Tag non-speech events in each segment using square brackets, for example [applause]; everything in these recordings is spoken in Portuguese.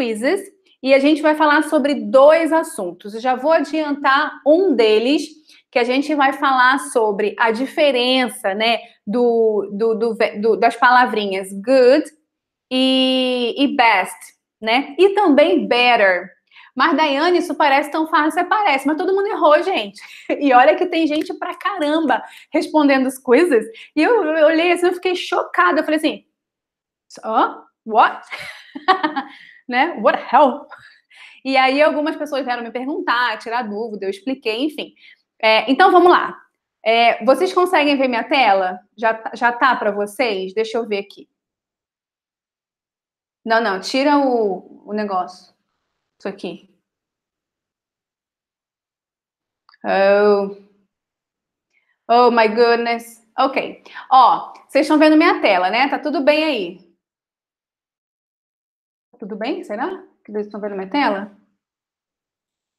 quizzes e a gente vai falar sobre dois assuntos. Eu já vou adiantar um deles, que a gente vai falar sobre a diferença né, do, do, do, do das palavrinhas good e, e best, né? E também better. Mas, Daiane, isso parece tão fácil, parece, mas todo mundo errou, gente. [laughs] E olha que tem gente pra caramba respondendo os quizzes. E eu, eu olhei assim, eu fiquei chocada. Eu falei assim, oh, what? [laughs] né? What the hell? [laughs] E aí algumas pessoas vieram me perguntar, tirar dúvida, eu expliquei, enfim. É, então vamos lá. É, vocês conseguem ver minha tela? Já, tá, já tá para vocês? Deixa eu ver aqui. Não, não, tira o, o negócio. Isso aqui. Oh. Oh my goodness. Ok. Ó, vocês estão vendo minha tela, né? Tá tudo bem aí? Tudo bem? Será? Que vocês estão vendo minha tela?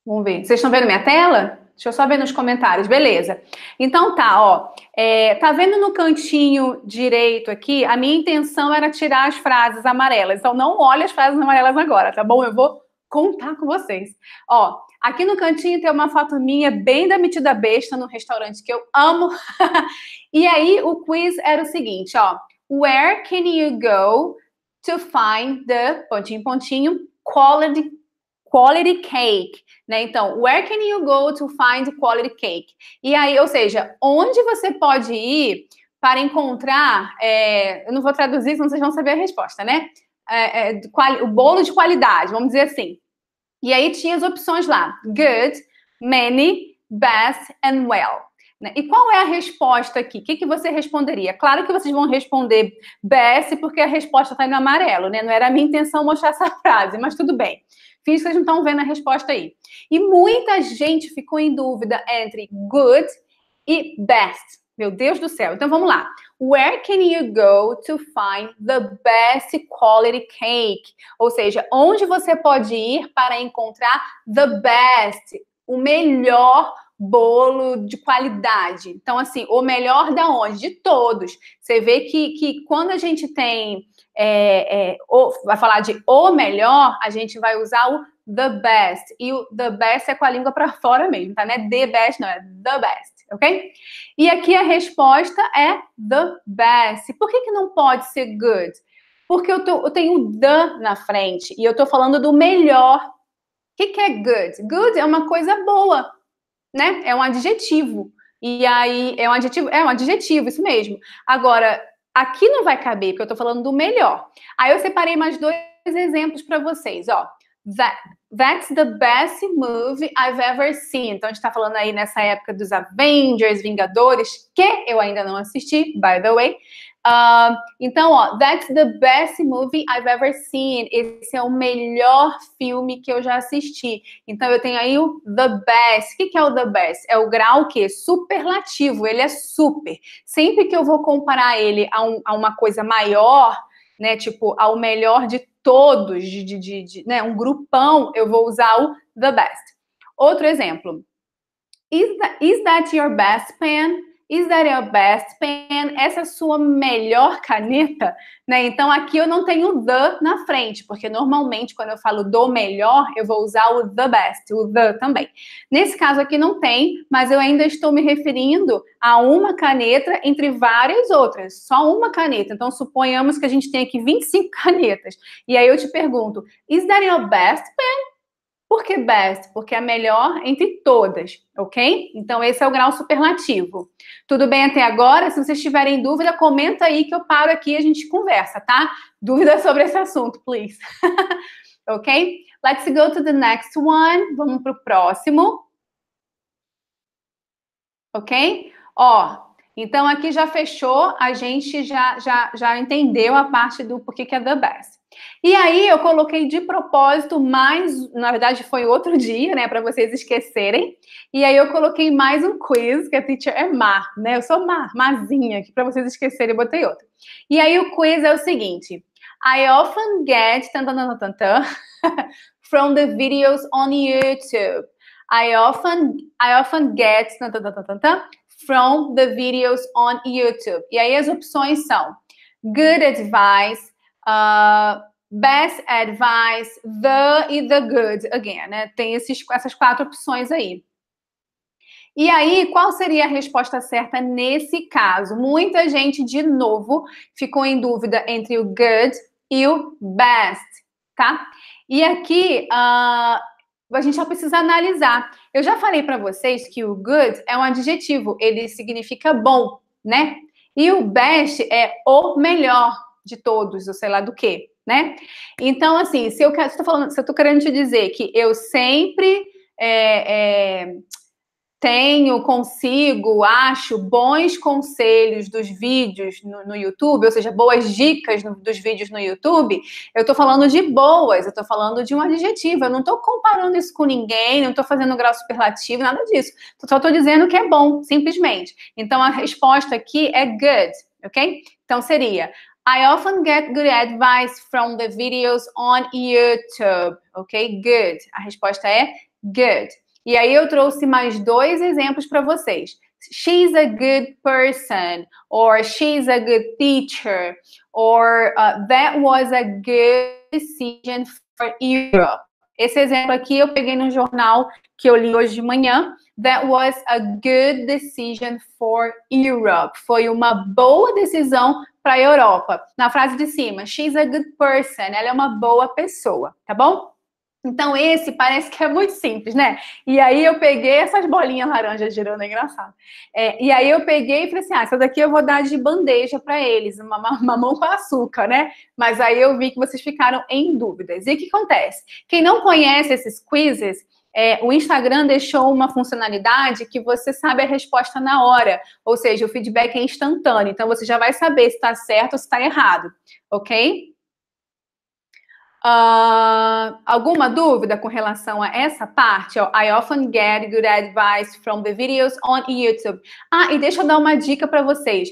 Vamos ver. Vocês estão vendo minha tela? Deixa eu só ver nos comentários, beleza. Então tá, ó. É, tá vendo no cantinho direito aqui? A minha intenção era tirar as frases amarelas. Então não olhe as frases amarelas agora, tá bom? Eu vou contar com vocês. Ó, aqui no cantinho tem uma foto minha bem da metida besta no restaurante que eu amo. [laughs] e aí o quiz era o seguinte, ó. Where can you go to find the pontinho pontinho quality quality cake, né? Então, where can you go to find quality cake? E aí, ou seja, onde você pode ir para encontrar, é, eu não vou traduzir, senão vocês vão saber a resposta, né? É, é, qual, o bolo de qualidade, vamos dizer assim. E aí tinha as opções lá: good, many, best and well. Né? E qual é a resposta aqui? O que, que você responderia? Claro que vocês vão responder BS, porque a resposta está no amarelo, né? Não era a minha intenção mostrar essa frase, mas tudo bem. Fiz que vocês não estão vendo a resposta aí. E muita gente ficou em dúvida entre good e best. Meu Deus do céu. Então vamos lá. Where can you go to find the best quality cake? Ou seja, onde você pode ir para encontrar the best, o melhor bolo de qualidade. Então, assim, o melhor da onde? De todos. Você vê que, que quando a gente tem. É, é, o, vai falar de o melhor, a gente vai usar o the best. E o the best é com a língua para fora mesmo, tá? Não é the best, não, é the best, ok? E aqui a resposta é the best. Por que, que não pode ser good? Porque eu, tô, eu tenho the na frente e eu tô falando do melhor. O que, que é good? Good é uma coisa boa né? É um adjetivo. E aí, é um adjetivo, é um adjetivo, isso mesmo. Agora, aqui não vai caber, porque eu estou falando do melhor. Aí eu separei mais dois exemplos para vocês, ó. That, that's the best movie I've ever seen. Então a gente está falando aí nessa época dos Avengers, Vingadores, que eu ainda não assisti, by the way. Ah, então, ó, That's the Best Movie I've Ever Seen. Esse é o melhor filme que eu já assisti. Então, eu tenho aí o The Best. O que, que é o The Best? É o grau que? Superlativo, ele é super. Sempre que eu vou comparar ele a, um, a uma coisa maior, né, tipo, ao melhor de todos, de, de, de, de né, um grupão, eu vou usar o The Best. Outro exemplo. Is that, is that your best pen? Is that your best pen? Essa é a sua melhor caneta? Né? Então, aqui eu não tenho the na frente, porque normalmente quando eu falo do melhor, eu vou usar o the best, o the também. Nesse caso aqui não tem, mas eu ainda estou me referindo a uma caneta entre várias outras, só uma caneta. Então, suponhamos que a gente tem aqui 25 [laughs] canetas. E aí eu te pergunto, is that your best pen? Por que best? Porque é a melhor entre todas, ok? Então, esse é o grau superlativo. Tudo bem até agora? Se vocês tiverem dúvida, comenta aí que eu paro aqui e a gente conversa, tá? Dúvida [laughs] sobre esse assunto, please. [laughs] ok? Let's go to the next one. Vamos para o próximo. Ok? Ó, então aqui já fechou, a gente já, já, já entendeu a parte do porquê que é the best. E aí eu coloquei de propósito mais, na verdade foi outro dia, né, para vocês esquecerem. E aí eu coloquei mais um quiz, que a teacher é má, né? Eu sou má, Marzinha, que para vocês esquecerem, eu botei outro. E aí o quiz é o seguinte: I often get tan, tan, tan, tan, from the videos on YouTube. I often I often get tan, tan, tan, tan, from the videos on YouTube. E aí as opções são good advice, uh, best advice, the e the good, again, né? Tem esses, essas quatro opções aí. E aí, qual seria a resposta certa nesse caso? Muita gente, de novo, ficou em dúvida entre o good e o best, tá? E aqui, uh, a gente já precisa analisar. Eu já falei para vocês que o good é um adjetivo, ele significa bom, né? E o best é o melhor de todos, ou sei lá do que né? Então, assim, se eu estou falando, se eu tô querendo te dizer que eu sempre é, é, tenho, consigo, acho bons conselhos dos vídeos no, no YouTube, ou seja, boas dicas no, dos vídeos no YouTube, eu estou falando de boas, eu estou falando de um adjetivo, eu não estou comparando isso com ninguém, não estou fazendo grau superlativo, nada disso. Só estou dizendo que é bom, simplesmente. Então, a resposta aqui é good, ok? Então seria: I often get good advice from the videos on YouTube. Ok? Good. A resposta é good. E aí eu trouxe mais dois exemplos para vocês. She's a good person, or she's a good teacher, or uh, that was a good decision for Europe. Esse exemplo aqui eu peguei no jornal que eu li hoje de manhã, That was a good decision for Europe. Foi uma boa decisão para a Europa. Na frase de cima, she's a good person. Ela é uma boa pessoa, tá bom? Então, esse parece que é muito simples, né? E aí eu peguei essas bolinhas laranjas girando, é engraçado. É, e aí eu peguei e falei assim: ah, essa daqui eu vou dar de bandeja para eles, uma, uma mão com açúcar, né? Mas aí eu vi que vocês ficaram em dúvidas. E o que acontece? Quem não conhece esses quizzes, é, o Instagram deixou uma funcionalidade que você sabe a resposta na hora, ou seja, o feedback é instantâneo, então você já vai saber se está certo ou se está errado, ok? Uh, alguma dúvida com relação a essa parte? I often get good advice from the videos on YouTube. Ah, e deixa eu dar uma dica para vocês.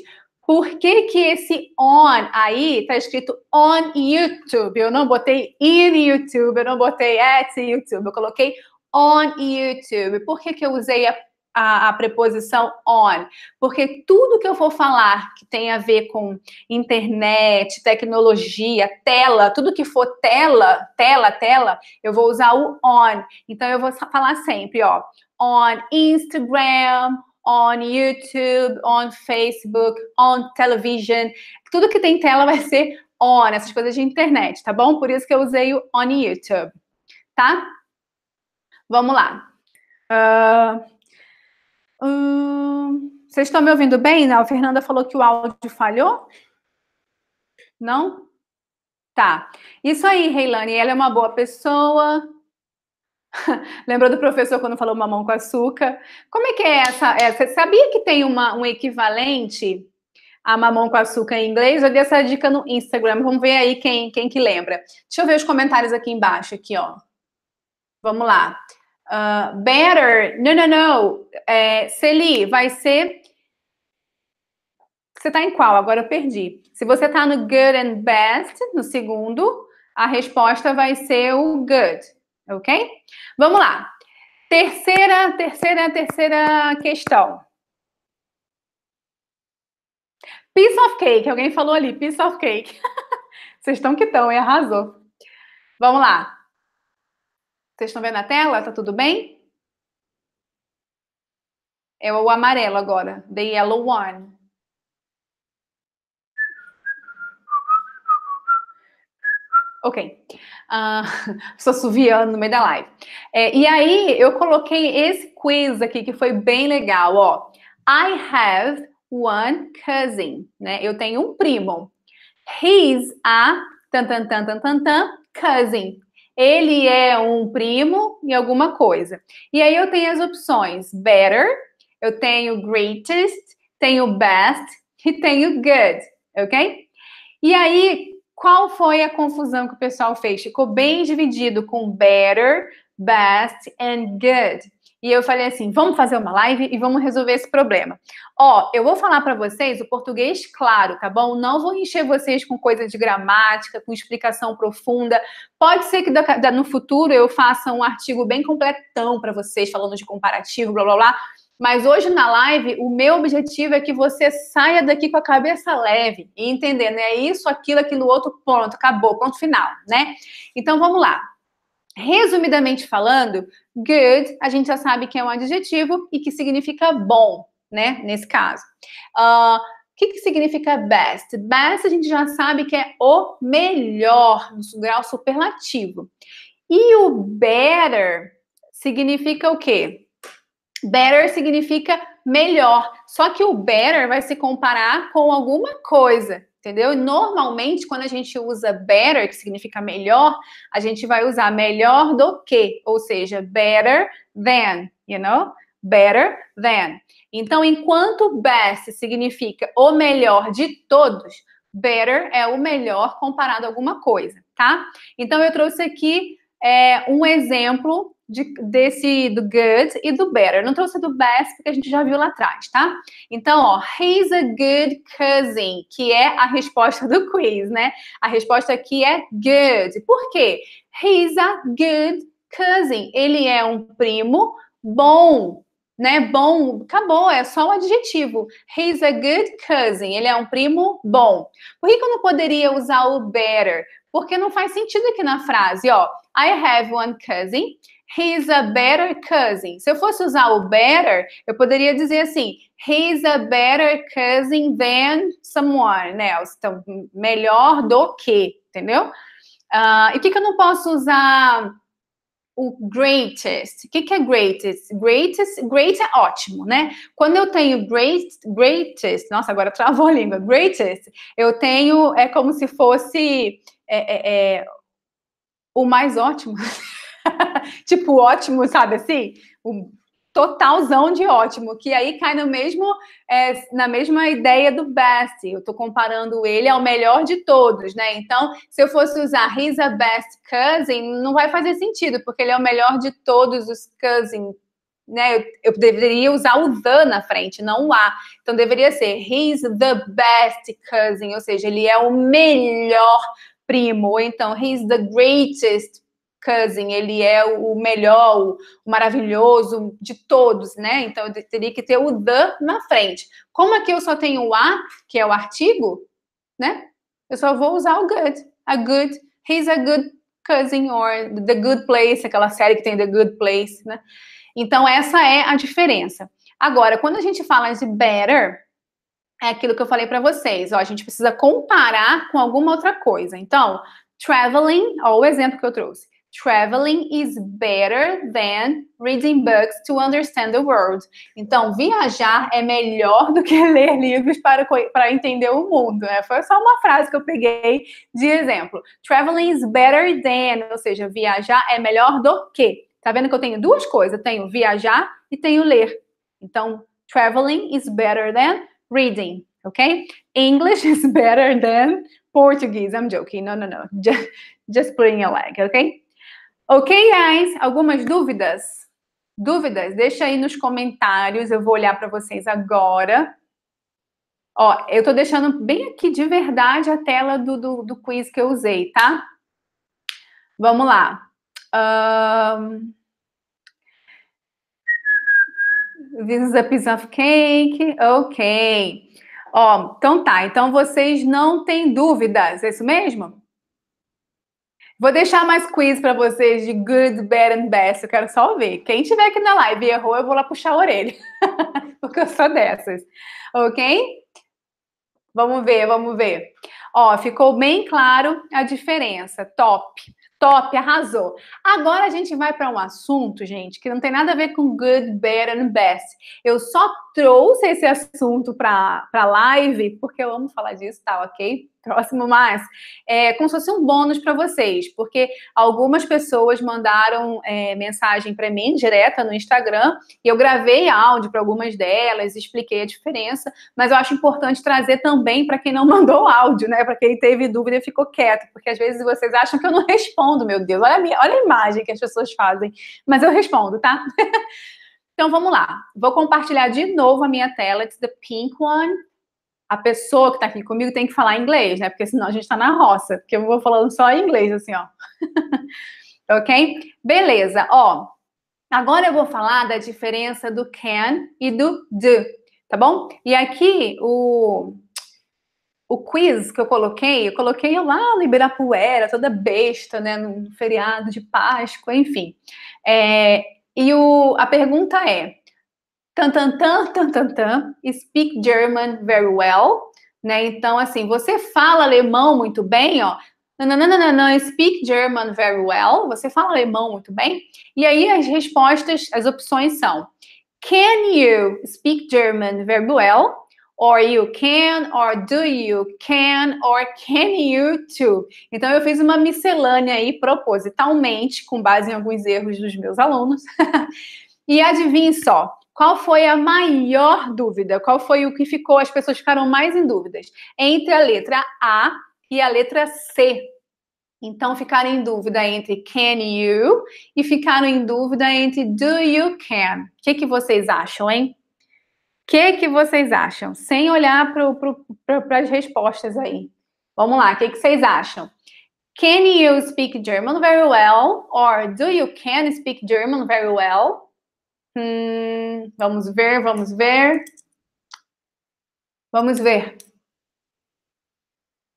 Por que, que esse on aí está escrito on YouTube? Eu não botei in YouTube, eu não botei at YouTube, eu coloquei on YouTube. Por que, que eu usei a, a, a, preposição on? Porque tudo que eu vou falar que tem a ver com internet, tecnologia, tela, tudo que for tela, tela, tela, eu vou usar o on. Então eu vou falar sempre, ó, on Instagram, on YouTube, on Facebook, on television. Tudo que tem tela vai ser on, essas coisas de internet, tá bom? Por isso que eu usei o on YouTube, tá? Vamos lá. Uh, uh, vocês estão me ouvindo bem? Não, né? a Fernanda falou que o áudio falhou. Não? Tá. Isso aí, Reilane. Ela é uma boa pessoa. [laughs] Lembra do professor quando falou mamão com açúcar? Como é que é essa? É, você sabia que tem uma, um equivalente a mamão com açúcar em inglês? Eu dei essa dica no Instagram. Vamos ver aí quem, quem que lembra. Deixa eu ver os comentários aqui embaixo, aqui, ó. Vamos lá. Uh, better, não, não, não. É, Celi, vai ser. Você está em qual? Agora eu perdi. Se você está no good and best, no segundo, a resposta vai ser o good, ok? Vamos lá. Terceira, terceira, terceira questão. Piece of cake. Alguém falou ali, piece of cake. [laughs] Vocês estão que estão, e arrasou. Vamos lá. Vocês estão vendo a tela? Tá tudo bem? É o amarelo agora. The yellow one. Ok. Ah, uh, [laughs] suviando no meio da live. É, e aí, eu coloquei esse quiz aqui que foi bem legal, ó. I have one cousin, né? Eu tenho um primo. He's a tan tan tan tan, tan cousin ele é um primo em alguma coisa. E aí eu tenho as opções better, eu tenho greatest, tenho best [laughs] e tenho good, ok? E aí, qual foi a confusão que o pessoal fez? Ficou bem dividido com better, best and good. E eu falei assim: vamos fazer uma live e vamos resolver esse problema. Ó, eu vou falar para vocês o português claro, tá bom? Não vou encher vocês com coisa de gramática, com explicação profunda. Pode ser que no futuro eu faça um artigo bem completão para vocês, falando de comparativo, blá blá blá. Mas hoje na live, o meu objetivo é que você saia daqui com a cabeça leve e entendendo, é isso, aquilo, aquilo outro, ponto, acabou, ponto final, né? Então vamos lá. Resumidamente falando, good a gente já sabe que é um adjetivo e que significa bom, né? Nesse caso. Uh, ah, o que, que significa best? Best a gente já sabe que é o melhor, no grau superlativo. E o better significa o quê? Better significa melhor. Só que o better vai se comparar com alguma coisa entendeu? E normalmente, quando a gente usa better, que significa melhor, a gente vai usar melhor do que, ou seja, better than, you know? Better than. Então, enquanto best significa o melhor de todos, better é o melhor comparado a alguma coisa, tá? Então, eu trouxe aqui é, um exemplo de, desse do good e do better. Eu não trouxe do best porque a gente já viu lá atrás, tá? Então, ó, he's a good cousin, que é a resposta do quiz, né? A resposta aqui é good. Por quê? He's a good cousin. Ele é um primo bom, né? Bom, acabou, é só um adjetivo. He's a good cousin. Ele é um primo bom. Por que eu não poderia usar o better? Porque não faz sentido aqui na frase, ó. I have one cousin He's a better cousin. Se eu fosse usar o better, eu poderia dizer assim: He's a better cousin than someone else. Então, melhor do que, entendeu? Uh, e o que, que eu não posso usar? o greatest. O que, que é greatest? Greatest, great é ótimo, né? Quando eu tenho great, greatest, nossa, agora travou a língua, greatest, eu tenho, é como se fosse é, é, é, o mais ótimo. [laughs] tipo, ótimo, sabe assim? Um totalzão de ótimo, que aí cai no mesmo, é, na mesma ideia do best. Eu estou comparando ele ao melhor de todos, né? Então, se eu fosse usar he's a best cousin, não vai fazer sentido, porque ele é o melhor de todos os cousins né? Eu, eu, deveria usar o the na frente, não o a. Então deveria ser he's the best cousin, ou seja, ele é o melhor primo, ou então he's the greatest Cousin, ele é o melhor, o maravilhoso de todos, né? Então eu teria que ter o the na frente. Como aqui eu só tenho o a, que é o artigo, né? Eu só vou usar o good. A good, he's a good cousin, or the good place, aquela série que tem the good place, né? Então essa é a diferença. Agora, quando a gente fala de better, é aquilo que eu falei para vocês. Ó, a gente precisa comparar com alguma outra coisa. Então, traveling, ó, o exemplo que eu trouxe. Traveling is better than reading books to understand the world. Então, viajar é melhor do que [laughs] ler livros para, para entender o mundo. Né? Foi só uma frase que eu peguei de exemplo. Traveling is better than, ou seja, viajar é melhor do que. Tá vendo que eu tenho duas coisas? tenho viajar e tenho ler. Então, traveling is better than reading, ok? English is [laughs] better than Portuguese. I'm joking. No, no, no. Just, just putting a leg, okay? Ok, guys? Algumas dúvidas? Dúvidas? Deixa aí nos comentários, eu vou olhar para vocês agora. Ó, eu tô deixando bem aqui de verdade a tela do, do, do quiz que eu usei, tá? Vamos lá. Um... This is a piece of cake. Ok. Ó, então tá. Então vocês não têm dúvidas, é isso mesmo? Vou deixar mais quiz para vocês de good, bad and best. Eu quero só ver. Quem tiver aqui na live e errou, eu vou lá puxar a orelha. [laughs] Porque eu sou dessas. Ok? Vamos ver, vamos ver. Ó, ficou bem claro a diferença. Top. Top, arrasou. Agora a gente vai para um assunto, gente, que não tem nada a ver com good, bad and best. Eu só trouxe esse assunto para a live porque eu amo falar disso, tá ok? próximo, mas é como se fosse um bônus para vocês, porque algumas pessoas mandaram é, mensagem para mim direta no Instagram e eu gravei áudio para algumas delas, expliquei a diferença, mas eu acho importante trazer também para quem não [laughs] mandou áudio, né? Para quem teve dúvida e ficou quieto, porque às vezes vocês acham que eu não respondo, meu Deus, olha a, minha, olha a imagem que as pessoas fazem, mas eu respondo, tá? [laughs] então vamos lá, vou compartilhar de novo a minha tela, it's the pink one a pessoa que está aqui comigo tem que falar inglês, né? Porque senão a gente está na roça, porque eu vou falando só inglês, assim, ó. [laughs] ok? Beleza, ó. Agora eu vou falar da diferença do can e do do, tá bom? E aqui o, o quiz que eu coloquei, eu coloquei lá no Ibirapuera, toda besta, né? No feriado de Páscoa, enfim. É, e o, a pergunta é: tan, tan, tan, tan, tan, tan, speak German very well, né? Então, assim, você fala alemão muito bem, ó. Não, speak German very well. Você fala alemão muito bem. E aí as respostas, as opções são: Can you speak German very well? Or you can, or do you can, or can you too? Então eu fiz uma miscelânea aí propositalmente, com base em alguns erros dos meus alunos. [laughs] e adivinhe só, qual foi a maior dúvida? Qual foi o que ficou? As pessoas ficaram mais em dúvidas entre a letra A e a letra C. Então ficaram em dúvida entre can you e ficaram em dúvida entre do you can. O que, que vocês acham, hein? O que, que vocês acham? Sem olhar para as respostas aí. Vamos lá, o que, que vocês acham? Can you speak German very well? Or do you can speak German very well? Hum, vamos ver, vamos ver. Vamos ver.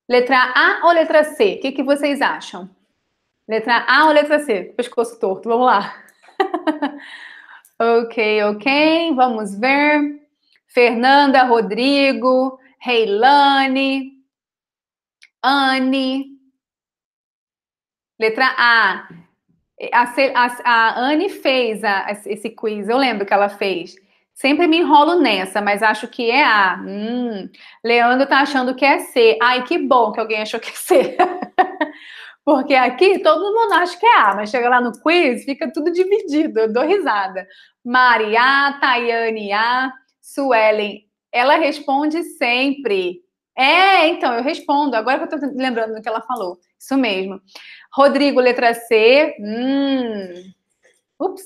Letra A ou letra C? O que, que vocês acham? Letra A ou letra C? Pescoço torto, vamos lá. [laughs] ok, ok, vamos ver. Fernanda, Rodrigo, Reilane, Anne. Letra A. A, a, a Anne fez a, a, esse quiz, eu lembro que ela fez. Sempre me enrolo nessa, mas acho que é A. Hum, Leandro tá achando que é C. Ai, que bom que alguém achou que é C. [laughs] Porque aqui todo mundo acha que é A, mas chega lá no quiz, fica tudo dividido, eu dou risada. Maria, Tayane A, Suelen. Ela responde sempre. É, então, eu respondo. Agora que eu estou lembrando do que ela falou. Isso mesmo. Rodrigo, letra C. Hum. Ups.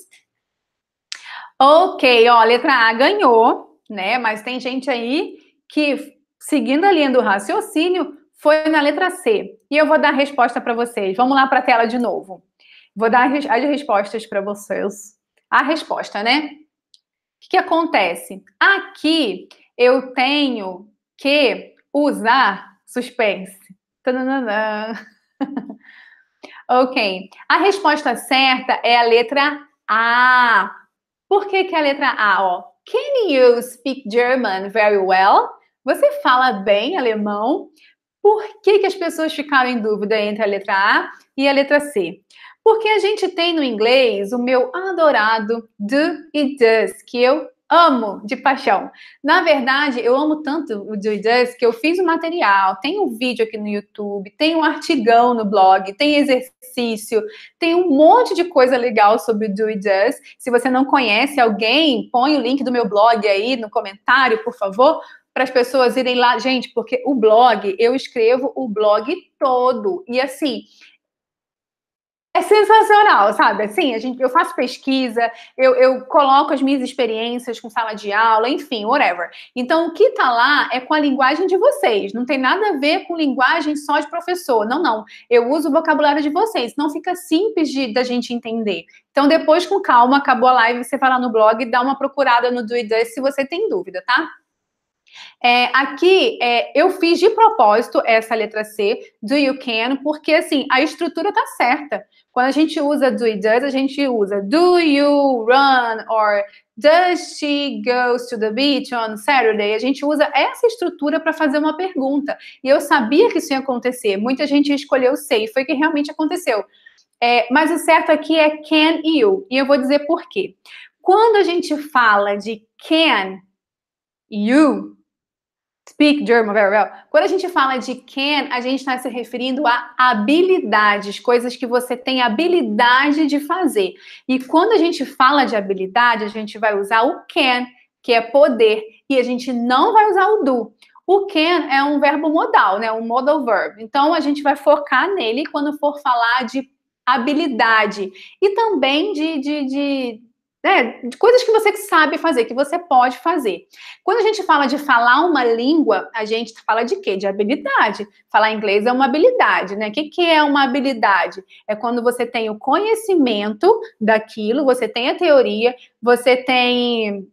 Ok, ó, letra A ganhou, né? Mas tem gente aí que, seguindo a linha do raciocínio, foi na letra C. E eu vou dar a resposta para vocês. Vamos lá para a tela de novo. Vou dar as respostas para vocês. A resposta, né? O que, que acontece? Aqui eu tenho que usar suspense. Tananana. [laughs] ok. A resposta certa é a letra A. Por que, que é a letra A? Ó, Can you speak German very well? Você fala bem alemão? Por que, que as pessoas ficaram em dúvida entre a letra A e a letra C? Porque a gente tem no inglês o meu adorado do e does, que eu amo de paixão. Na verdade, eu amo tanto o Do Just que eu fiz o material, tem um vídeo aqui no YouTube, tem um artigão no blog, tem exercício, tem um monte de coisa legal sobre o Do Just. Se você não conhece alguém, põe o link do meu blog aí no comentário, por favor, para as pessoas irem lá, gente, porque o blog, eu escrevo o blog todo. E assim, é sensacional, sabe? Assim, a gente, eu faço pesquisa, eu, eu coloco as minhas experiências com sala de aula, enfim, whatever. Então, o que tá lá é com a linguagem de vocês. Não tem nada a ver com linguagem só de professor. Não, não. Eu uso o vocabulário de vocês. Não fica simples de, da gente entender. Então, depois, com calma, acabou a live, você vai lá no blog, dá uma procurada no Do It Dust se você tem dúvida, tá? É, aqui é, eu fiz de propósito essa letra C do You Can, porque assim a estrutura tá certa. Quando a gente usa do e does, a gente usa do you run or does she goes to the beach on Saturday? A gente usa essa estrutura para fazer uma pergunta. E eu sabia que isso ia acontecer. Muita gente escolheu sei, foi o que realmente aconteceu. É, mas o certo aqui é can you. E eu vou dizer por quê. Quando a gente fala de can you, Speak German very well. Quando a gente fala de can, a gente está se referindo a habilidades, coisas que você tem habilidade de fazer. E quando a gente fala de habilidade, a gente vai usar o can, que é poder, e a gente não vai usar o do. O can é um verbo modal, né? Um modal verb. Então a gente vai focar nele quando for falar de habilidade e também de, de, de né? Coisas que você sabe fazer, que você pode fazer. Quando a gente fala de falar uma língua, a gente fala de quê? De habilidade. Falar inglês é uma habilidade, né? O que, que é uma habilidade? É quando você tem o conhecimento daquilo, você tem a teoria, você tem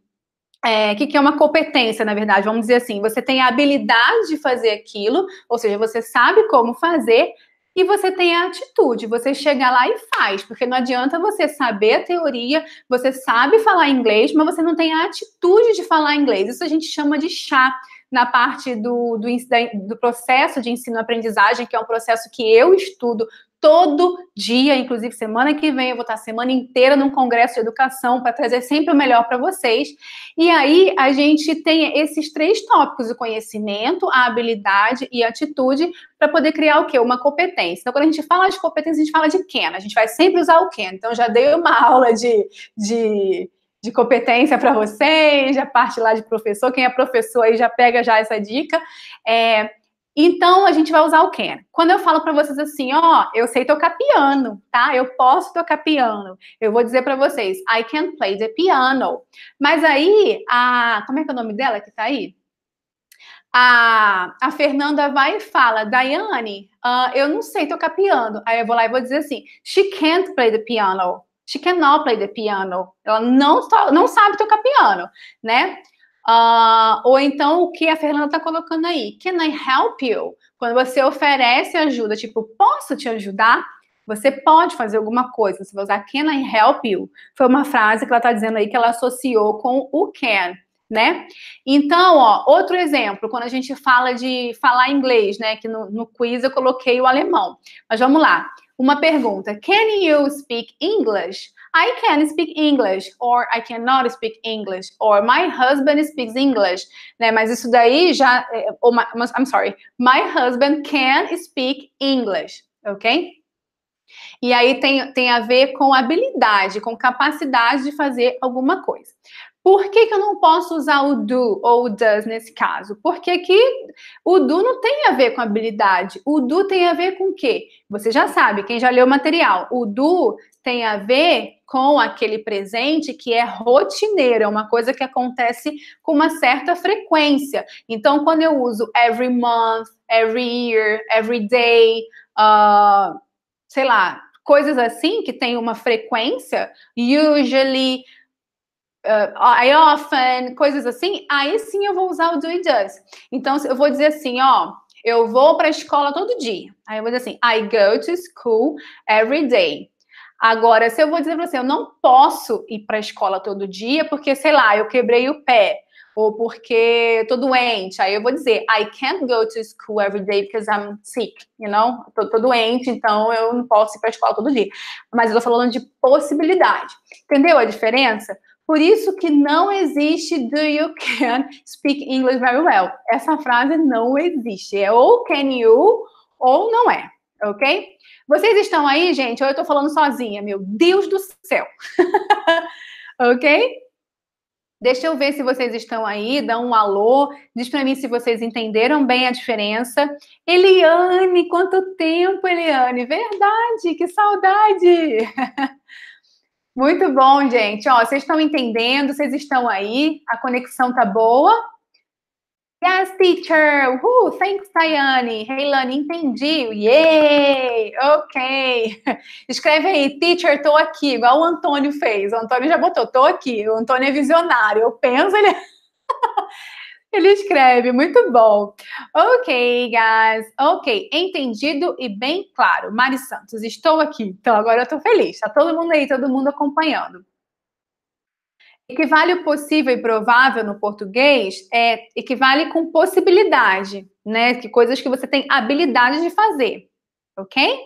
é, o é, que, que, é uma competência, na verdade, vamos dizer assim, você tem a habilidade de fazer aquilo, ou seja, você sabe como fazer, e você tem a atitude, você chega lá e faz, porque não adianta você saber a teoria, você sabe falar inglês, mas você não tem a atitude de falar inglês. Isso a gente chama de chá na parte do, do, do processo de ensino-aprendizagem, que é um processo que eu estudo todo dia, inclusive semana que vem, eu vou estar a semana inteira num congresso de educação para trazer sempre o melhor para vocês. E aí a gente tem esses três tópicos: o conhecimento, a habilidade e a atitude, para poder criar o quê? Uma competência. Então, quando a gente fala de competência, a gente fala de quem, a gente vai sempre usar o quem. Então, já dei uma aula de. de de competência para vocês, já parte lá de professor, quem é professor aí já pega já essa dica. É, então, a gente vai usar o can. Quando eu falo para vocês assim, ó, eu sei tocar piano, tá? Eu posso tocar piano. Eu vou dizer para vocês, I can play the piano. Mas aí, a. Como é que é o nome dela que tá aí? A, a Fernanda vai e fala, Daiane, uh, eu não sei tocar piano. Aí eu vou lá e vou dizer assim, she can't play the piano. She cannot play the piano. Ela não, não sabe tocar piano, né? Uh, ou então o que a Fernanda está colocando aí? Can I help you? Quando você oferece ajuda, tipo, posso te ajudar? Você pode fazer alguma coisa. Você vai usar can I help you? Foi uma frase que ela está dizendo aí que ela associou com o can, né? Então, ó, outro exemplo, quando a gente fala de falar inglês, né? Que no, no quiz eu coloquei o alemão. Mas vamos lá. Uma pergunta: Can you speak English? I can speak English, or I cannot speak English, or my husband speaks English, né? Mas isso daí já, é, é, oh, my, I'm sorry, my husband can speak English, ok? E aí tem, tem a ver com habilidade, com capacidade de fazer alguma coisa. Por que, que, eu não posso usar o do ou o does nesse caso? Porque aqui o do não tem a ver com habilidade. O do tem a ver com o quê? Você já sabe, quem já leu o material. O do tem a ver com aquele presente que é rotineiro, é uma coisa que acontece com uma certa frequência. Então, quando eu uso every month, every year, every day, uh, sei lá, coisas assim que tem uma frequência, usually, uh, I often, coisas assim, aí sim eu vou usar o do e does. Então eu vou dizer assim, ó, eu vou para a escola todo dia. Aí eu vou dizer assim, I go to school every day. Agora, se eu vou dizer para você, eu não posso ir para a escola todo dia porque, sei lá, eu quebrei o pé ou porque eu tô doente. Aí eu vou dizer, I can't go to school every day because I'm sick, you know? Tô, tô doente, então eu não posso ir para a escola todo dia. Mas eu tô falando de possibilidade. Entendeu a diferença? Por isso que não existe do you can speak English very well. Essa frase não existe. É ou can you ou não é, ok? Vocês estão aí, gente? Ou eu tô falando sozinha? Meu Deus do céu. [laughs] ok? Deixa eu ver se vocês estão aí, dá um alô, diz para mim se vocês entenderam bem a diferença. Eliane, quanto tempo, Eliane? Verdade, que saudade! [laughs] Muito bom, gente. Ó, vocês estão entendendo, vocês estão aí, a conexão tá boa. Yes, teacher! Uhul, thanks, Tayane. Hey, Lani, entendi. Yay! Ok. [laughs] Escreve aí, teacher, tô aqui, igual o Antônio fez. O Antônio já botou, tô aqui. O Antônio é visionário. Eu penso, ele. [laughs] Ele escreve, muito bom. Ok, guys. Ok, entendido e bem claro. Mari Santos, estou aqui. Então agora eu tô feliz. Tá todo mundo aí, todo mundo acompanhando. Equivale o possível e provável no português é equivale com possibilidade, né? Que coisas que você tem habilidade de fazer, ok?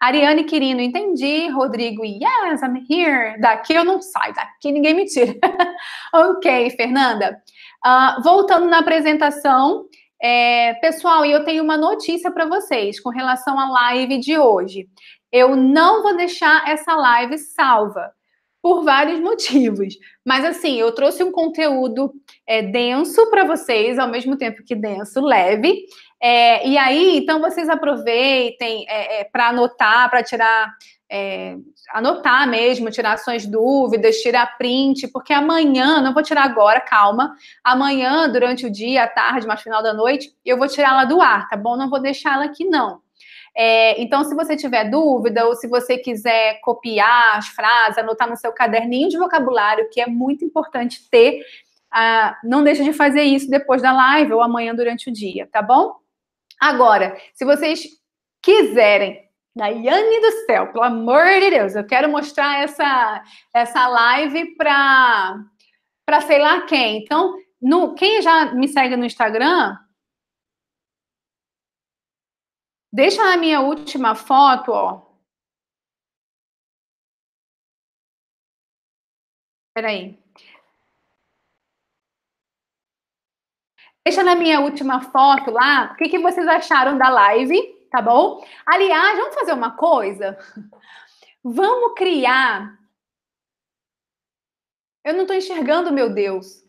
Ariane Quirino, entendi. Rodrigo, yes, I'm here. Daqui eu não saio, daqui ninguém me tira. [laughs] ok, Fernanda. Uh, voltando na apresentação, é, pessoal, eu tenho uma notícia para vocês com relação à live de hoje. Eu não vou deixar essa live salva por vários motivos. Mas assim, eu trouxe um conteúdo é, denso para vocês, ao mesmo tempo que denso, leve. É, e aí, então, vocês aproveitem é, é para anotar, para tirar. É, anotar mesmo, tirar suas dúvidas, tirar print, porque amanhã, não vou tirar agora, calma. Amanhã, durante o dia, à tarde, mais final da noite, eu vou tirar ela do ar, tá bom? Não vou deixar ela aqui, não. É, então, se você tiver dúvida ou se você quiser copiar as frases, anotar no seu caderninho de vocabulário, que é muito importante ter, ah, não deixe de fazer isso depois da live ou amanhã durante o dia, tá bom? Agora, se vocês quiserem Daiane do céu, pelo amor de Deus, eu quero mostrar essa, essa live para sei lá quem. Então, no, quem já me segue no Instagram, Deixa na minha última foto, ó. Peraí. Deixa na minha última foto lá o que, que vocês acharam da live, tá bom? Aliás, vamos fazer uma coisa? [laughs] Vamos criar. Eu não estou enxergando, meu Deus.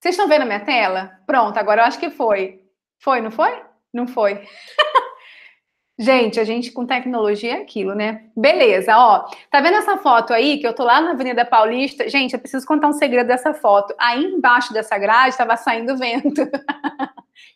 Vocês estão vendo a minha tela? Pronto, agora eu acho que foi. Foi, não foi? Não foi. [laughs] Gente, a gente com tecnologia é aquilo, né? Beleza, ó. Tá vendo essa foto aí que eu tô lá na Avenida Paulista? Gente, eu preciso contar um segredo dessa foto. Aí embaixo dessa grade tava saindo [laughs] vento.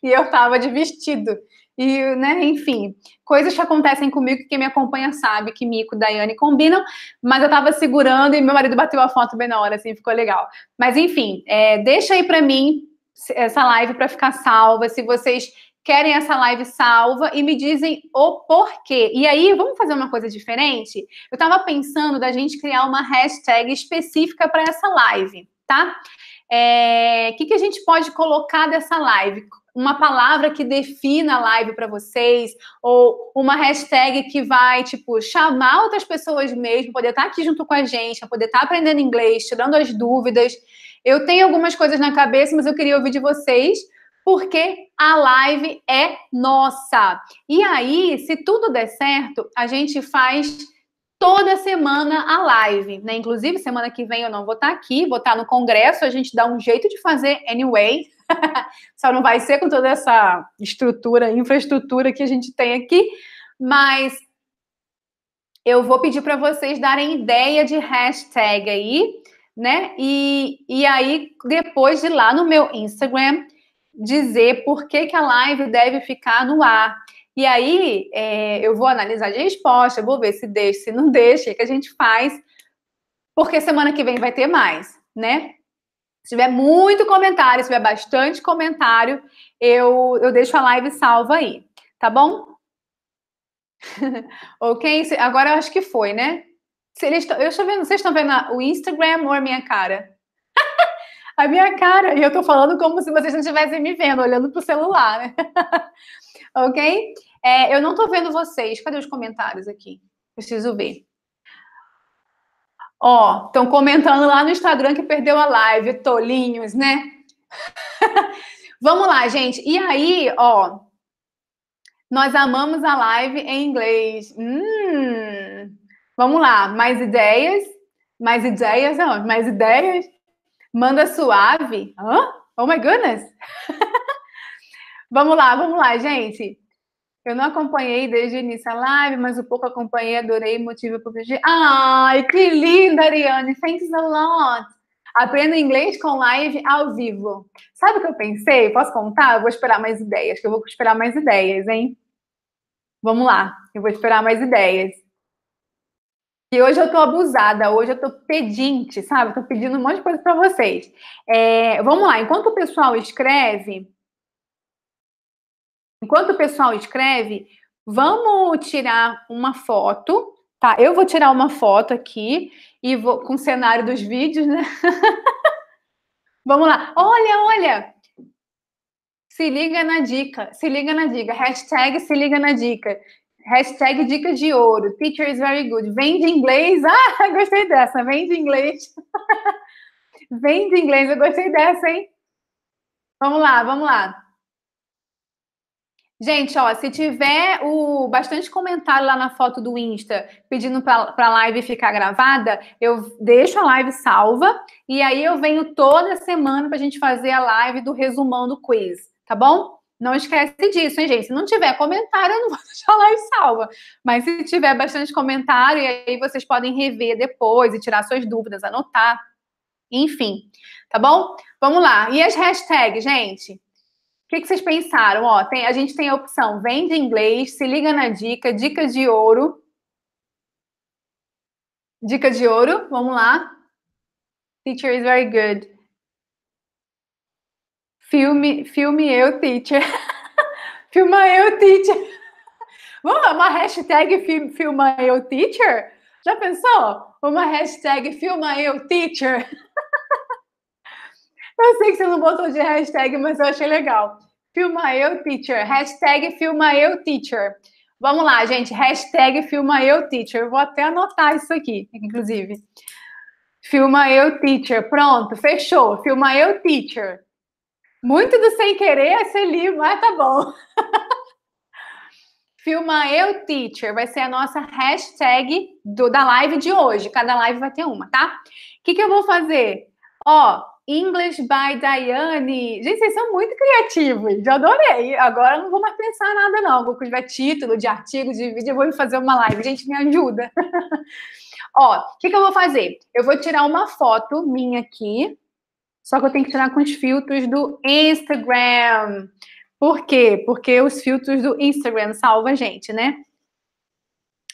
e eu tava de vestido. E, né, enfim, coisas que acontecem comigo que quem me acompanha sabe que Mico e Daiane combinam, mas eu tava segurando e meu marido bateu a foto bem na hora, assim, ficou legal. Mas enfim, é, deixa aí para mim essa live para ficar salva. Se vocês querem essa live salva e me dizem o porquê. E aí, vamos fazer uma coisa diferente? Eu estava pensando da gente criar uma hashtag específica para essa live, tá? O é, que, que a gente pode colocar dessa live? uma palavra que defina a live para vocês, ou uma hashtag que vai, tipo, chamar outras pessoas mesmo, poder estar tá aqui junto com a gente, poder estar tá aprendendo inglês, tirando as dúvidas. Eu tenho algumas coisas na cabeça, mas eu queria ouvir de vocês porque a live é nossa. E aí, se tudo der certo, a gente faz toda semana a live, né? Inclusive, semana que vem eu não vou estar aqui, vou estar no congresso, a gente dá um jeito de fazer anyway. [laughs] Só não vai ser com toda essa estrutura, infraestrutura que a gente tem aqui, mas eu vou pedir para vocês darem ideia de hashtag aí, né? E, e aí, depois de lá no meu Instagram, dizer por que, que a live deve ficar no ar. E aí é, eu vou analisar a resposta, vou ver se deixa, se não [laughs] deixa, o que a gente faz, porque semana que vem vai ter mais, né? Se tiver muito comentário, se tiver bastante comentário, eu, eu deixo a live salva aí, tá bom? [laughs] ok? Agora eu acho que foi, né? Se eles eu estou vendo, vocês estão vendo o Instagram ou a minha cara? a minha cara. E eu tô falando como se vocês não estivessem me vendo, olhando pro celular, né? [laughs] ok? É, eu não tô vendo vocês. Cadê os comentários aqui? Preciso ver. Ó, estão comentando lá no Instagram que perdeu a live, tolinhos, né? [laughs] Vamos lá, gente. E aí, ó, nós amamos a live em inglês. Hum. Vamos lá, mais ideias? Mais ideias? Não, mais ideias? Manda suave. Oh my goodness! [laughs] vamos lá, vamos lá, gente. Eu não acompanhei desde o início a live, mas um pouco acompanhei, adorei, motivo para pedir. Ai, que linda, Ariane! Thanks a lot! Aprenda inglês com live ao vivo. Sabe o que eu pensei? Posso contar? Eu vou esperar mais ideias, que eu vou esperar mais ideias, hein? Vamos lá, eu vou esperar mais ideias. E hoje eu tô abusada, hoje eu tô pedinte, sabe? tô pedindo um monte de coisa para vocês. É, vamos lá, enquanto o pessoal escreve. Enquanto o pessoal escreve, vamos tirar uma foto, tá? Eu vou tirar uma foto aqui e vou com o cenário dos vídeos, né? [laughs] vamos lá. Olha, olha! Se liga na dica, se liga na dica. Hashtag se liga na dica. Hashtag dicas de ouro. Teacher is very good. Vende inglês. [laughs] Ah, gostei dessa. Vende inglês. [laughs] Vende inglês. Eu gostei dessa, hein? Vamos lá, vamos lá. Gente, ó, se tiver o bastante comentário lá na foto do Insta pedindo para a live ficar gravada, eu deixo a live salva e aí eu venho toda semana para a gente fazer a live do resumão do quiz, tá bom? Não esquece disso, hein, gente? Se não tiver comentário, eu não [laughs] vou deixar lá em salva. Mas se tiver bastante comentário, aí vocês podem rever depois e tirar suas dúvidas, anotar. Enfim, tá bom? Vamos lá. E as hashtags, gente? O que, que vocês pensaram? Ó, tem, a gente tem a opção vende inglês, se liga na dica, dica de ouro. Dica de ouro, vamos lá. Teacher is very good. Filme, filme eu, teacher. [laughs] filma eu, teacher. [laughs] Vamos lá, uma hashtag filma eu, teacher? Já pensou? Uma hashtag filma eu, teacher. [laughs] eu sei que você não botou de hashtag, mas eu achei legal. Filma eu, teacher. Hashtag filma eu, teacher. Vamos lá, gente. Hashtag filma eu, teacher. Eu vou até anotar isso aqui, inclusive. Filma eu, teacher. Pronto, fechou. Filma eu, teacher. Muito do sem querer é ser livre, mas tá bom. [laughs] Filma Eu Teacher vai ser a nossa hashtag do, da live de hoje. Cada live vai ter uma, tá? O que, que eu vou fazer? Ó, English by Diane. Gente, vocês são muito criativos. já adorei. Agora eu não vou mais pensar nada, não. Vou tiver título de artigo, de vídeo, eu vou fazer uma live. Gente, me ajuda. [laughs] Ó, o que, que eu vou fazer? Eu vou tirar uma foto minha aqui só que eu tenho que tirar com os filtros do Instagram. Por quê? Porque os filtros do Instagram salvam a gente, né?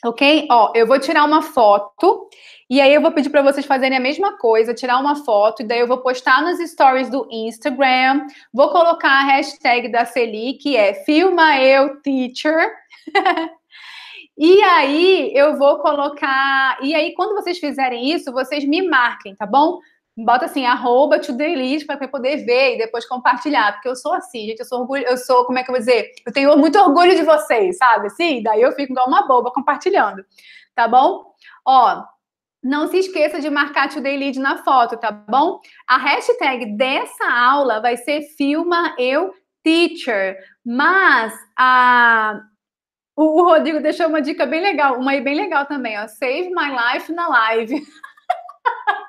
Ok? Ó, eu vou tirar uma foto e aí eu vou pedir para vocês fazerem a mesma coisa, tirar uma foto e daí eu vou postar nos stories do Instagram, vou colocar a hashtag da Celi, que é filma eu teacher. [laughs] e aí eu vou colocar, e aí quando vocês fizerem isso, vocês me marquem, tá bom? bota assim, arroba to delete para poder ver e depois compartilhar, porque eu sou assim, gente, eu sou orgulho, eu sou, como é que eu vou dizer? Eu tenho muito orgulho de vocês, sabe? Assim, daí eu fico igual uma boba compartilhando, tá bom? Ó, não se esqueça de marcar Day Lead na foto, tá bom? A hashtag dessa aula vai ser filma eu teacher, mas a o Rodrigo deixou uma dica bem legal, uma aí bem legal também, ó. Save my life na live. [laughs]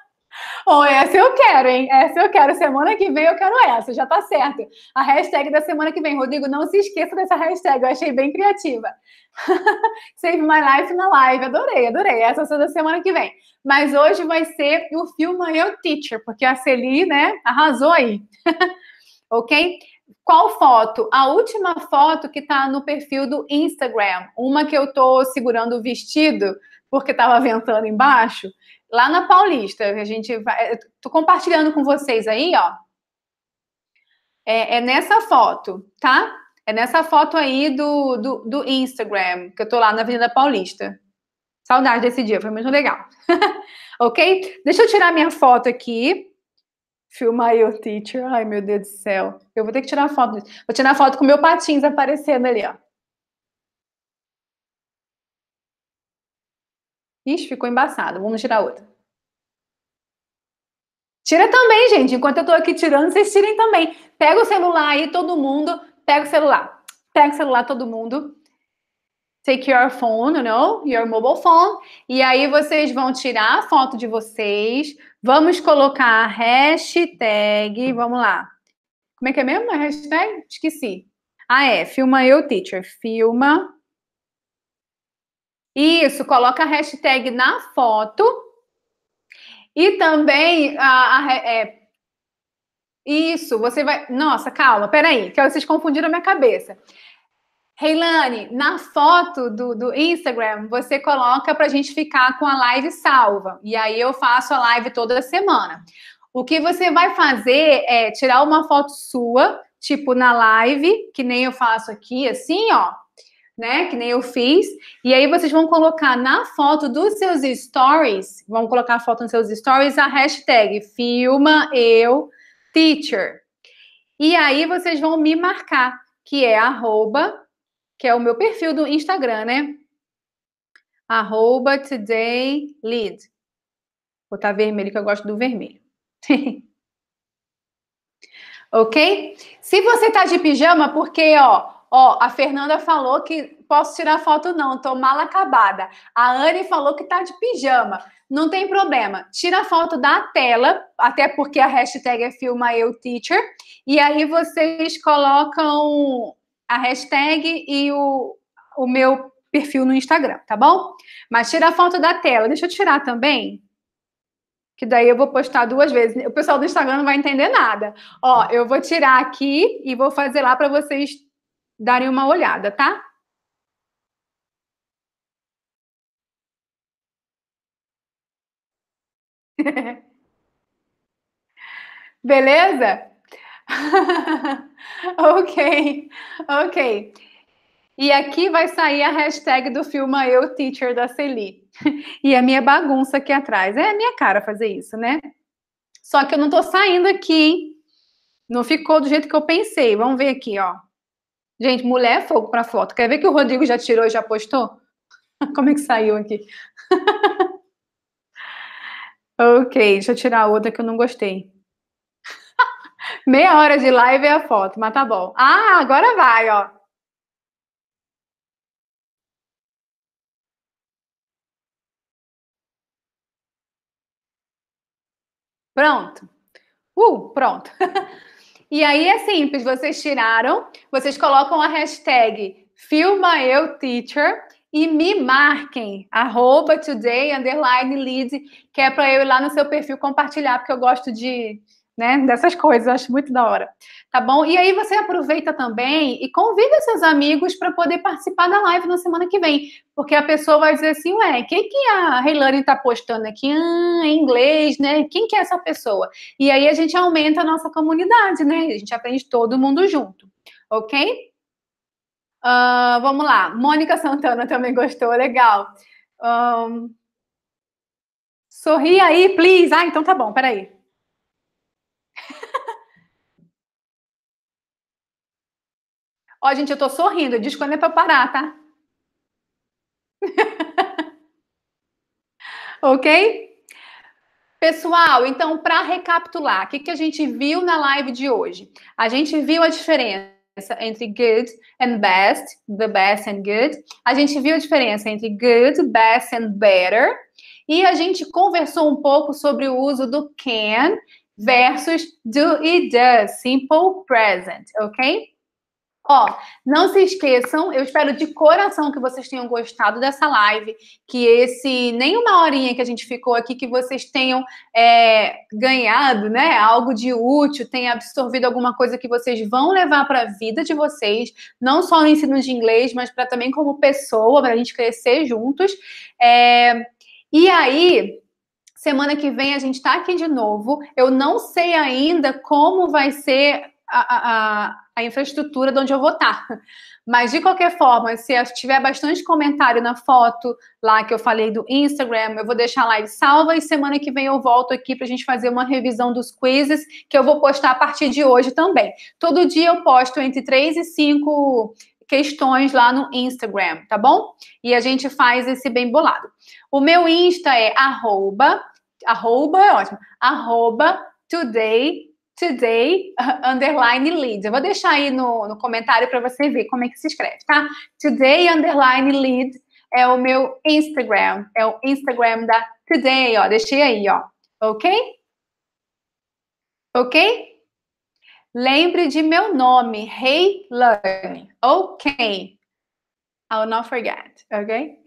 Bom, essa eu quero, hein? Essa eu quero. Semana que vem eu quero essa, já tá certo. A hashtag da semana que vem. Rodrigo, não se esqueça dessa hashtag, eu achei bem criativa. [laughs] Save My Life na live, adorei, adorei. Essa é da semana que vem. Mas hoje vai ser o filme Eu Teacher, porque a Celi, né, arrasou aí. [laughs] ok? Qual foto? A última foto que tá no perfil do Instagram. Uma que eu tô segurando o vestido, porque tava ventando embaixo lá na Paulista. A gente vai. Tô compartilhando com vocês aí, ó. É, é nessa foto, tá? É nessa foto aí do, do, do, Instagram, que eu tô lá na Avenida Paulista. Saudade desse dia, foi muito legal. [laughs] ok? Deixa eu tirar minha foto aqui. Filma aí, o teacher. Ai, meu Deus do céu. Eu vou ter que tirar foto Vou tirar foto com meu patins aparecendo ali, ó. Ixi, ficou embaçado. Vamos tirar outra. Tira também, gente. Enquanto eu tô aqui tirando, vocês tirem também. Pega o celular aí, todo mundo. Pega o celular. Pega o celular, todo mundo. Take your phone, you know? Your mobile phone. E aí vocês vão tirar a foto de vocês. Vamos colocar a hashtag. Vamos lá. Como é que é mesmo a hashtag? Esqueci. Ah, é. Filma eu, teacher. Filma isso, coloca a hashtag na foto. E também a, a é, isso, você vai. Nossa, calma, peraí, que vocês confundiram a minha cabeça. Reilane, na foto do, do Instagram, você coloca para a gente ficar com a live salva. E aí eu faço a live toda semana. O que você vai fazer é tirar uma foto sua, tipo na live, que nem eu faço aqui, assim, ó, né? Que nem eu fiz. E aí vocês vão colocar na foto dos seus stories, vão colocar a foto nos seus stories, a hashtag filma eu teacher. E aí vocês vão me marcar, que é arroba, que é o meu perfil do Instagram, né? Arroba today lead. Vou botar vermelho que eu gosto do vermelho. [laughs] ok? Se você tá de pijama, porque, ó, Ó, a Fernanda falou que posso tirar foto não, tô mal acabada. A Anne falou que tá de pijama. Não tem problema. Tira a foto da tela, até porque a hashtag é filma eu teacher, e aí vocês colocam a hashtag e o, o meu perfil no Instagram, tá bom? Mas tira a foto da tela. Deixa eu tirar também. Que daí eu vou postar duas vezes. O pessoal do Instagram não vai entender nada. Ó, eu vou tirar aqui e vou fazer lá para vocês darem uma olhada, tá? [laughs] Beleza? [laughs] ok, ok. E aqui vai sair a hashtag do filme Eu Teacher da Celi. [laughs] e a minha bagunça aqui atrás. É a minha cara fazer isso, né? Só que eu não tô saindo aqui, hein? Não ficou do jeito que eu pensei. Vamos ver aqui, ó. Gente, mulher é fogo para foto. Quer ver que o Rodrigo já tirou e já postou? [laughs] Como é que saiu aqui? [laughs] ok, deixa eu tirar outra que eu não gostei. [laughs] Meia hora de live é a foto, mas tá bom. Ah, agora vai, ó. Pronto. Uh, pronto. E aí é simples, vocês tiraram, vocês colocam a hashtag filma eu teacher e me marquem, arroba today, underline lead, que é para eu ir lá no seu perfil compartilhar, porque eu gosto de, né? Dessas coisas, eu acho muito da hora. Tá bom? E aí você aproveita também e convida seus amigos para poder participar da live na semana que vem. Porque a pessoa vai dizer assim, ué, quem que a Heilane está postando aqui? Ah, em inglês, né? Quem que é essa pessoa? E aí a gente aumenta a nossa comunidade, né? A gente aprende todo mundo junto, ok? Uh, vamos lá. Mônica Santana também gostou, legal. Um... Sorri aí, please. Ah, então tá bom, peraí. Ó, gente, eu tô sorrindo. Diz quando é pra parar, tá? [laughs] ok? Pessoal, então, para recapitular, o que, que a gente viu na live de hoje? A gente viu a diferença entre good and best, the best and good. A gente viu a diferença entre good, best and better. E a gente conversou um pouco sobre o uso do can versus do e does, simple present, ok? Ó, não se esqueçam, eu espero de coração que vocês tenham gostado dessa live, que esse nem uma horinha que a gente ficou aqui, que vocês tenham é, ganhado, né, algo de útil, tenha absorvido alguma coisa que vocês vão levar para a vida de vocês, não só no ensino de inglês, mas para também como pessoa, para a gente crescer juntos. É, e aí, semana que vem a gente está aqui de novo. Eu não sei ainda como vai ser a, a a infraestrutura de onde eu vou estar. Mas, de qualquer forma, se tiver bastante comentário na foto lá que eu falei do Instagram, eu vou deixar a live salva e semana que vem eu volto aqui para a gente fazer uma revisão dos quizzes que eu vou postar a partir de hoje também. Todo dia eu posto entre três e cinco questões lá no Instagram, tá bom? E a gente faz esse bem bolado. O meu Insta é arroba, arroba é ótimo, arroba today today [laughs] underline lead. Eu vou deixar aí no, no comentário para você ver como é que se escreve, tá? Today underline lead é o meu Instagram, é o Instagram da today, ó, deixei aí, ó. OK? OK? Lembre de meu nome, Hey Learning. OK. I'll not forget, ok?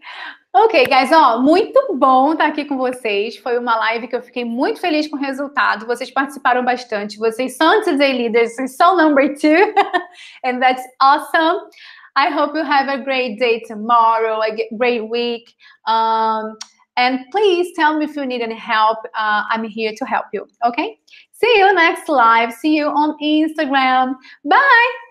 Ok, guys, ó, muito bom estar aqui com vocês. Foi uma live que eu fiquei muito feliz com o resultado. Vocês participaram bastante. Vocês são today leaders. Vocês são number two. [laughs] And that's awesome. I hope you have a great day tomorrow, a great week. Um, and please tell me if you need any help. Uh, I'm here to help you. Ok? See you next live. See you on Instagram. Bye.